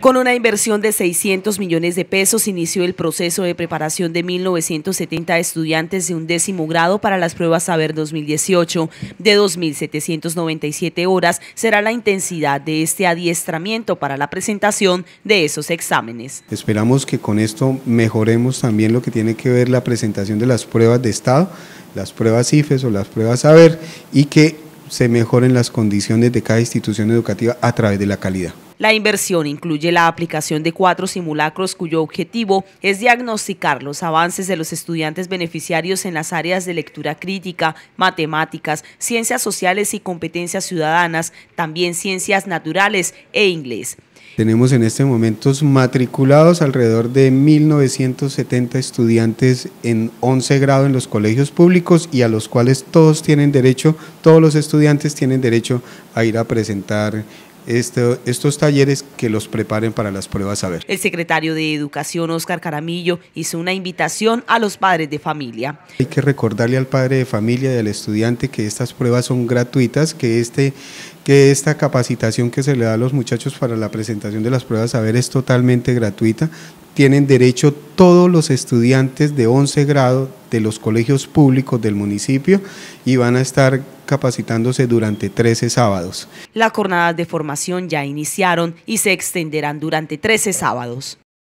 Con una inversión de 600 millones de pesos inició el proceso de preparación de 1.970 estudiantes de un décimo grado para las pruebas Saber 2018. De 2.797 horas será la intensidad de este adiestramiento para la presentación de esos exámenes. Esperamos que con esto mejoremos también lo que tiene que ver la presentación de las pruebas de Estado, las pruebas IFES o las pruebas Saber y que se mejoren las condiciones de cada institución educativa a través de la calidad. La inversión incluye la aplicación de cuatro simulacros cuyo objetivo es diagnosticar los avances de los estudiantes beneficiarios en las áreas de lectura crítica, matemáticas, ciencias sociales y competencias ciudadanas, también ciencias naturales e inglés. Tenemos en este momento matriculados alrededor de 1.970 estudiantes en 11 grado en los colegios públicos y a los cuales todos tienen derecho, todos los estudiantes tienen derecho a ir a presentar este, estos talleres que los preparen para las pruebas a ver. El secretario de Educación, Óscar Caramillo, hizo una invitación a los padres de familia. Hay que recordarle al padre de familia y al estudiante que estas pruebas son gratuitas, que, este, que esta capacitación que se le da a los muchachos para la presentación de las pruebas a ver es totalmente gratuita, tienen derecho todos los estudiantes de 11 grado de los colegios públicos del municipio y van a estar capacitándose durante 13 sábados. Las jornadas de formación ya iniciaron y se extenderán durante 13 sábados.